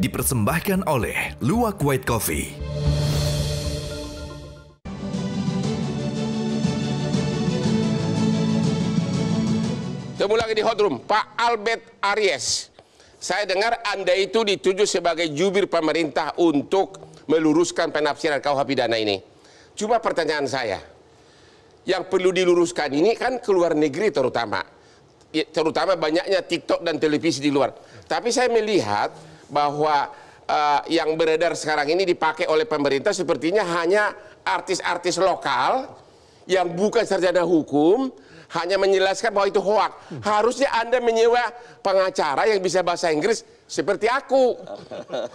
dipersembahkan oleh Luwak White Coffee. Temu lagi di hot room, Pak Albert Aries. Saya dengar Anda itu dituju sebagai jubir pemerintah untuk meluruskan penafsiran KUH pidana ini. Cuma pertanyaan saya, yang perlu diluruskan ini kan keluar negeri terutama. Ya, terutama banyaknya TikTok dan televisi di luar. Tapi saya melihat bahwa uh, yang beredar sekarang ini dipakai oleh pemerintah sepertinya hanya artis-artis lokal yang bukan sarjana hukum hanya menjelaskan bahwa itu hoak. Harusnya Anda menyewa pengacara yang bisa bahasa Inggris seperti aku.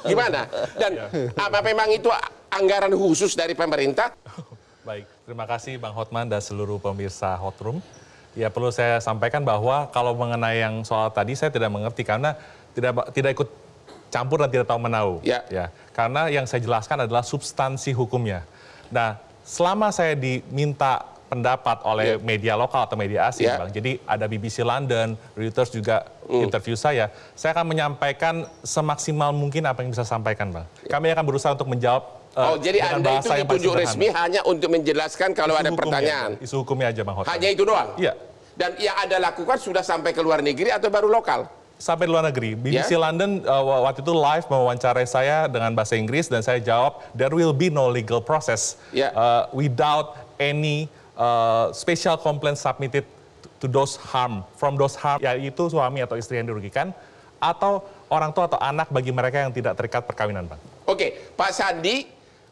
Gimana? Dan ya. apa memang itu anggaran khusus dari pemerintah? Baik, terima kasih Bang Hotman dan seluruh pemirsa Hotroom. Ya perlu saya sampaikan bahwa kalau mengenai yang soal tadi saya tidak mengerti karena tidak tidak ikut campur dan tidak tahu menau. Ya. ya. Karena yang saya jelaskan adalah substansi hukumnya. Nah, selama saya diminta pendapat oleh yeah. media lokal atau media asing, yeah. Bang. Jadi ada BBC London, Reuters juga mm. interview saya. Saya akan menyampaikan semaksimal mungkin apa yang bisa sampaikan, Bang. Yeah. Kami akan berusaha untuk menjawab eh, Oh, uh, jadi Anda itu ditunjuk resmi hanya untuk menjelaskan kalau isu ada pertanyaan. Ya, isu hukumnya aja, Bang. Hotel. Hanya itu doang? Iya. Dan yang Anda lakukan sudah sampai ke luar negeri atau baru lokal? sampai di luar negeri. Ya. BBC yeah. London uh, waktu itu live mewawancarai saya dengan bahasa Inggris dan saya jawab there will be no legal process yeah. uh, without any uh, special complaint submitted to those harm from those harm yaitu suami atau istri yang dirugikan atau orang tua atau anak bagi mereka yang tidak terikat perkawinan, Pak. Oke, okay. Pak Sandi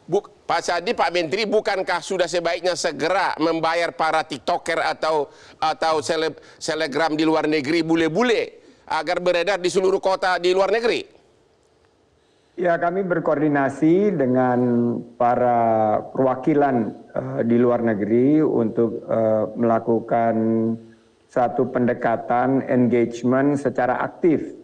Bu, Pak Sadi, Pak Menteri, bukankah sudah sebaiknya segera membayar para TikToker atau atau seleb, selegram di luar negeri bule-bule agar beredar di seluruh kota di luar negeri? Ya, kami berkoordinasi dengan para perwakilan uh, di luar negeri untuk uh, melakukan satu pendekatan engagement secara aktif,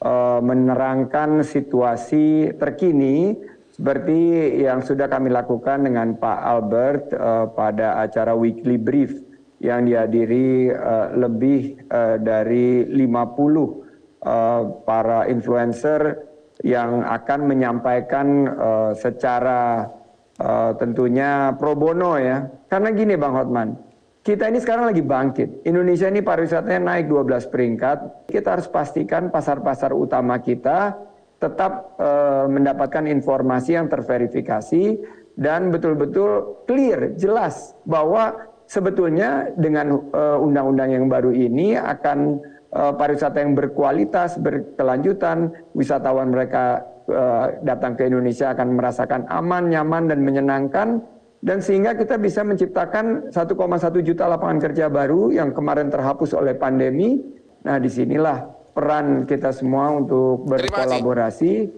uh, menerangkan situasi terkini seperti yang sudah kami lakukan dengan Pak Albert uh, pada acara weekly brief yang dihadiri uh, lebih uh, dari 50 uh, eh, para influencer yang akan menyampaikan uh, secara uh, tentunya pro bono ya. Karena gini Bang Hotman, kita ini sekarang lagi bangkit. Indonesia ini pariwisatanya naik 12 peringkat. Kita harus pastikan pasar-pasar utama kita tetap uh, mendapatkan informasi yang terverifikasi dan betul-betul clear, jelas bahwa sebetulnya dengan eh, undang-undang yang baru ini akan eh, pariwisata yang berkualitas, berkelanjutan, wisatawan mereka eh, datang ke Indonesia akan merasakan aman, nyaman, dan menyenangkan. Dan sehingga kita bisa menciptakan 1,1 juta lapangan kerja baru yang kemarin terhapus oleh pandemi. Nah disinilah peran kita semua untuk berkolaborasi,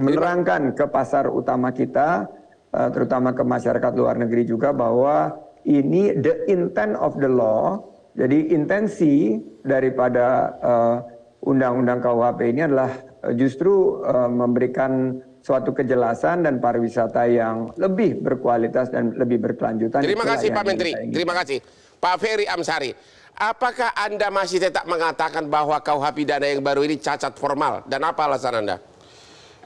menerangkan ke pasar utama kita, terutama ke masyarakat luar negeri juga bahwa ini the intent of the law, jadi intensi daripada eh, undang-undang KUHP ini adalah eh, justru uh, memberikan suatu kejelasan dan pariwisata yang lebih berkualitas dan lebih berkelanjutan. Terima kasih Pak Menteri. Terima kasih. Pak Ferry Amsari, apakah Anda masih tetap mengatakan bahwa Kuhp dana yang baru ini cacat formal dan apa alasan Anda?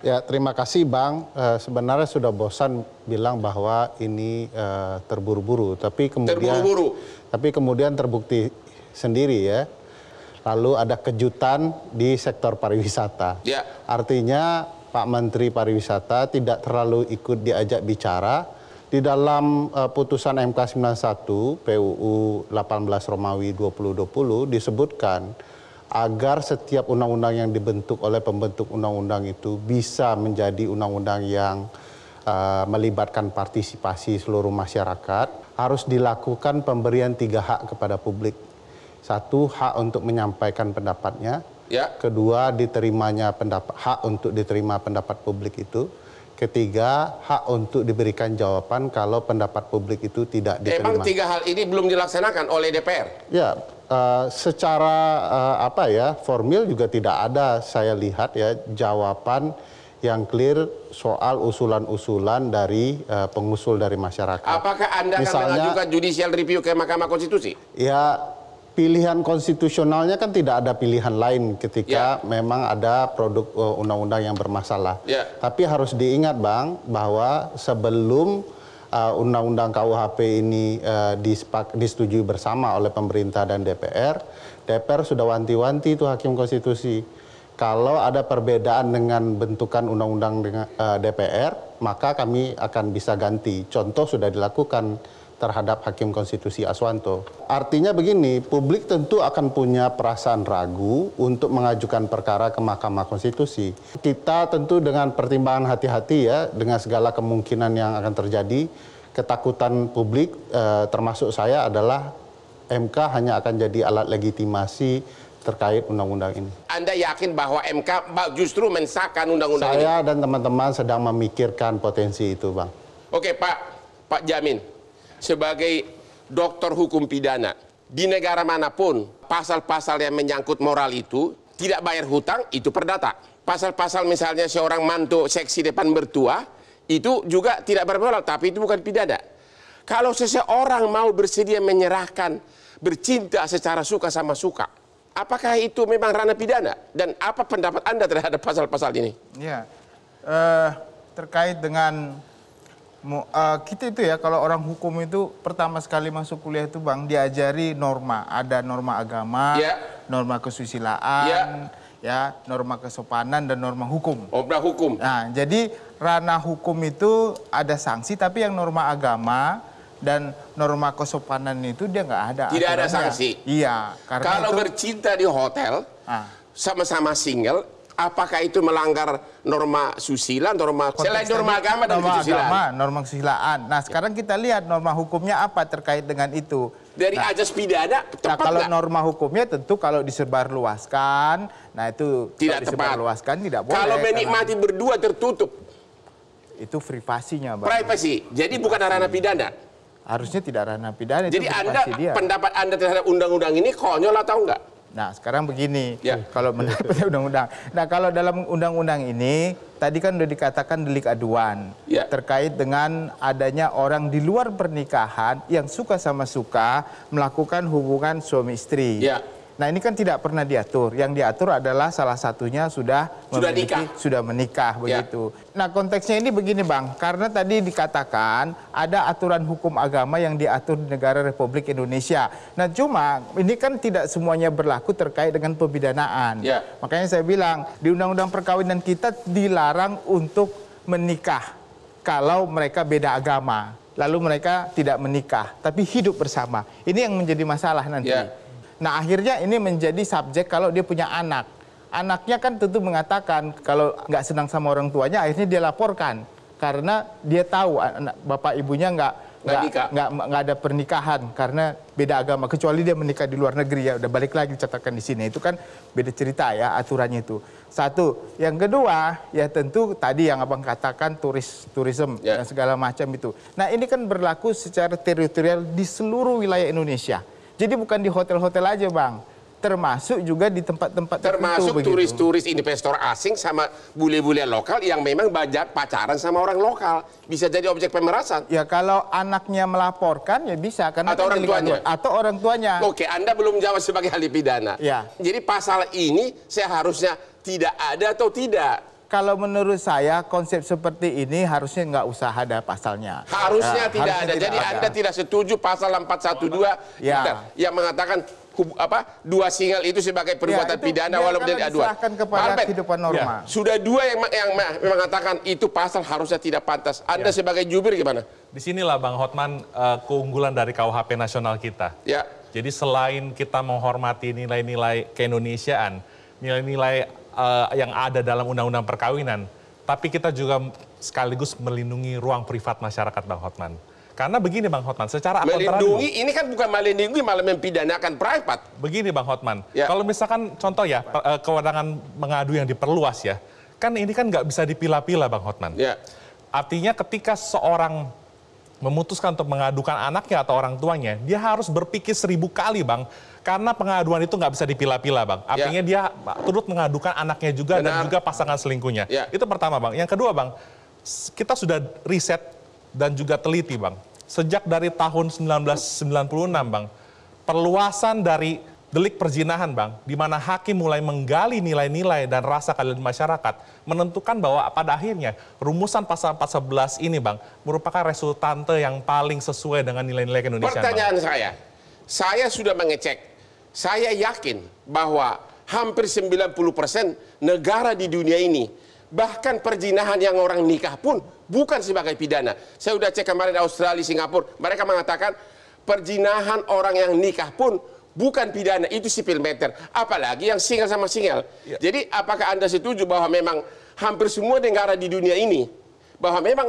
Ya, terima kasih Bang. Eh, sebenarnya sudah bosan bilang bahwa ini eh, terburu-buru, tapi kemudian terburu Tapi kemudian terbukti sendiri ya. Lalu ada kejutan di sektor pariwisata. Ya. Artinya Pak Menteri Pariwisata tidak terlalu ikut diajak bicara di dalam eh, putusan MK 91 PUU 18 Romawi 2020 disebutkan agar setiap undang-undang yang dibentuk oleh pembentuk undang-undang itu bisa menjadi undang-undang yang uh, melibatkan partisipasi seluruh masyarakat, harus dilakukan pemberian tiga hak kepada publik. Satu, hak untuk menyampaikan pendapatnya. Ya. Kedua, diterimanya pendapat, hak untuk diterima pendapat publik itu. Ketiga, hak untuk diberikan jawaban kalau pendapat publik itu tidak diterima. Emang tiga hal ini belum dilaksanakan oleh DPR? Ya, Eh, secara uh, apa ya formil juga tidak ada saya lihat ya jawaban yang clear soal usulan-usulan dari uh, pengusul dari masyarakat. Apakah Anda Misalnya, akan mengajukan judicial review ke Mahkamah Konstitusi? Ya, pilihan konstitusionalnya kan tidak ada pilihan lain ketika ya. memang ada produk undang-undang uh, yang bermasalah. Ya. Tapi harus diingat Bang bahwa sebelum Eh, undang-undang KUHP ini uh, dispak, disetujui bersama oleh pemerintah dan DPR, DPR sudah wanti-wanti itu hakim konstitusi. Kalau ada perbedaan dengan bentukan undang-undang uh, eh, DPR, maka kami akan bisa ganti. Contoh sudah dilakukan terhadap Hakim Konstitusi Aswanto. Artinya begini, publik tentu akan punya perasaan ragu untuk mengajukan perkara ke Mahkamah Konstitusi. Kita tentu dengan pertimbangan hati-hati ya, dengan segala kemungkinan yang akan terjadi, ketakutan publik eh, termasuk saya adalah MK hanya akan jadi alat legitimasi terkait undang-undang ini. Anda yakin bahwa MK justru mensahkan undang-undang ini? Saya dan teman-teman sedang memikirkan potensi itu, Bang. Oke, Pak Pak Jamin sebagai dokter hukum pidana di negara manapun pasal-pasal yang menyangkut moral itu tidak bayar hutang itu perdata. Pasal-pasal misalnya seorang mantu seksi depan bertua itu juga tidak bermoral tapi itu bukan pidana. Kalau seseorang mau bersedia menyerahkan bercinta secara suka sama suka, apakah itu memang ranah pidana dan apa pendapat Anda terhadap pasal-pasal ini? Ya. Uh, terkait dengan uh, kita itu ya kalau orang hukum itu pertama sekali masuk kuliah itu bang diajari norma ada norma agama ya. norma kesusilaan ya. ya norma kesopanan dan norma hukum norma hukum nah jadi ranah hukum itu ada sanksi tapi yang norma agama dan norma kesopanan itu dia nggak ada tidak ada sanksi iya karena kalau itu, bercinta di hotel ah. sama-sama single apakah itu melanggar norma susila, norma selain norma agama dan norma kesusilaan? Agama, norma kesusilaan. Nah, sekarang kita lihat norma hukumnya apa terkait dengan itu. Dari nah, ajas pidana nah, tepat Nah, kalau gak? norma hukumnya tentu kalau disebarluaskan, nah itu tidak disebarluaskan tepat. tidak boleh. Kalau menikmati karena... berdua tertutup. Itu privasinya, Bang. Privasi. Jadi privasi. bukan ranah pidana. Harusnya tidak ranah pidana. Jadi Anda dia. pendapat Anda terhadap undang-undang ini konyol atau enggak? Nah, sekarang begini, ya. kalau menurut undang-undang. Nah, kalau dalam undang-undang ini tadi kan sudah dikatakan delik aduan ya. terkait dengan adanya orang di luar pernikahan yang suka sama suka melakukan hubungan suami istri. Ya. Nah ini kan tidak pernah diatur. Yang diatur adalah salah satunya sudah sudah nikah. sudah menikah ya. begitu. Ya. Nah konteksnya ini begini bang, karena tadi dikatakan ada aturan hukum agama yang diatur di negara Republik Indonesia. Nah cuma ini kan tidak semuanya berlaku terkait dengan pembidanaan. Ya. Makanya saya bilang di Undang-Undang Perkawinan kita dilarang untuk menikah kalau mereka beda agama. Lalu mereka tidak menikah, tapi hidup bersama. Ini yang menjadi masalah nanti. Yeah Nah akhirnya ini menjadi subjek kalau dia punya anak. Anaknya kan tentu mengatakan kalau nggak senang sama orang tuanya, akhirnya dia laporkan karena dia tahu anak, bapak ibunya nggak nggak nggak ada pernikahan karena beda agama kecuali dia menikah di luar negeri ya udah balik lagi catatkan di sini itu kan beda cerita ya aturannya itu satu yang kedua ya tentu tadi yang abang katakan turis turism yeah. segala macam itu nah ini kan berlaku secara teritorial di seluruh wilayah Indonesia jadi bukan di hotel-hotel aja bang termasuk juga di tempat-tempat termasuk turis-turis investor asing sama bule-bule lokal yang memang bajak pacaran sama orang lokal bisa jadi objek pemerasan ya kalau anaknya melaporkan ya bisa karena atau kan orang tuanya atau orang tuanya oke anda belum jawab sebagai ahli pidana ya jadi pasal ini seharusnya tidak ada atau tidak kalau menurut saya konsep seperti ini harusnya nggak usah ada pasalnya. Harusnya ya, tidak harusnya ada. Tidak Jadi ada. Anda tidak setuju pasal 412 ya. yang mengatakan apa dua singal itu sebagai perbuatan ya, itu pidana walaupun dari aduan. Ya. Sudah dua yang yang mengatakan itu pasal harusnya tidak pantas. Anda ya. sebagai jubir gimana? Di sinilah Bang Hotman eh, keunggulan dari KUHP nasional kita. Ya. Jadi selain kita menghormati nilai-nilai keindonesiaan, nilai-nilai uh, yang ada dalam undang-undang perkawinan, tapi kita juga sekaligus melindungi ruang privat masyarakat, Bang Hotman. Karena begini Bang Hotman, secara melindungi ini kan bukan melindungi malah mempidanakan privat. Begini Bang Hotman, ya. kalau misalkan contoh ya eh, kewenangan mengadu yang diperluas ya, kan ini kan nggak bisa dipilah-pilah Bang Hotman. Ya. Artinya ketika seorang memutuskan untuk mengadukan anaknya atau orang tuanya, dia harus berpikir seribu kali Bang karena pengaduan itu nggak bisa dipilah-pilah, Bang. Ya. Artinya ya. dia turut mengadukan anaknya juga Benar. dan juga pasangan selingkuhnya. Ya. Itu pertama, Bang. Yang kedua, Bang, kita sudah riset dan juga teliti, Bang. Sejak dari tahun 1996, Bang, perluasan dari delik perzinahan, Bang, di mana hakim mulai menggali nilai-nilai dan rasa keadilan masyarakat, menentukan bahwa pada akhirnya rumusan pasal 14 ini, Bang, merupakan resultante yang paling sesuai dengan nilai-nilai Indonesia. Pertanyaan Bang. saya, saya sudah mengecek saya yakin bahwa hampir 90% negara di dunia ini bahkan perzinahan yang orang nikah pun bukan sebagai pidana. Saya sudah cek kemarin Australia, Singapura, mereka mengatakan perzinahan orang yang nikah pun bukan pidana, itu sipil meter. Apalagi yang single sama single. Ya. Jadi apakah Anda setuju bahwa memang hampir semua negara di dunia ini bahwa memang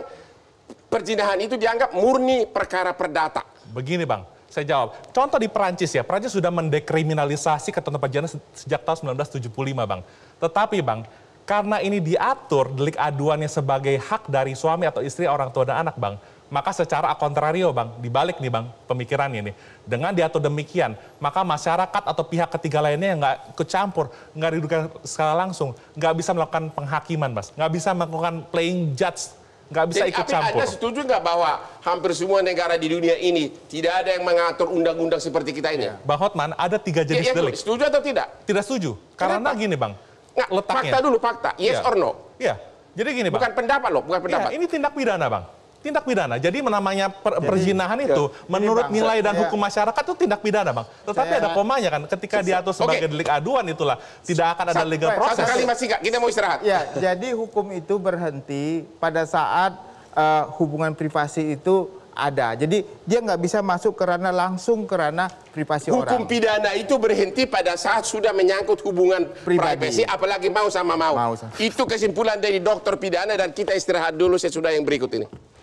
perzinahan itu dianggap murni perkara perdata? Begini, Bang. Saya jawab. Contoh di Perancis ya, Perancis sudah mendekriminalisasi ketentuan perjalanan sejak tahun 1975, Bang. Tetapi, Bang, karena ini diatur delik aduannya sebagai hak dari suami atau istri orang tua dan anak, Bang. Maka secara kontrario, Bang, dibalik nih, Bang, pemikirannya nih. Dengan diatur demikian, maka masyarakat atau pihak ketiga lainnya yang nggak kecampur, nggak diduga secara langsung, nggak bisa melakukan penghakiman, Mas. Nggak bisa melakukan playing judge nggak bisa Jadi, ikut campur. Anda setuju nggak bahwa hampir semua negara di dunia ini tidak ada yang mengatur undang-undang seperti kita ini? Ya. Bang Hotman, ada tiga iya, jenis ya, ya, delik. Setuju atau tidak? Tidak setuju. Kenapa? Karena gini bang, nggak, letaknya. Fakta dulu, fakta. Yes ya. or no? Iya. Jadi gini bang. Bukan pendapat loh, bukan iya, pendapat. Ya, ini tindak pidana bang tindak pidana. Jadi menamanya per, Jadi, perzinahan ya, itu menurut bang, nilai dan saya, hukum masyarakat itu tindak pidana, Bang. Tetapi saya, ada komanya kan ketika diatur sebagai okay. delik aduan itulah tidak akan ada legal proses. Sekali kali masih enggak, kita mau istirahat. Ya, jadi hukum itu berhenti pada saat uh, hubungan privasi itu ada. Jadi dia nggak bisa masuk karena langsung kerana privasi Hukum orang. Hukum pidana itu berhenti pada saat sudah menyangkut hubungan privasi, apalagi mau sama mau. mau sama. Itu kesimpulan dari dokter pidana dan kita istirahat dulu sesudah yang berikut ini.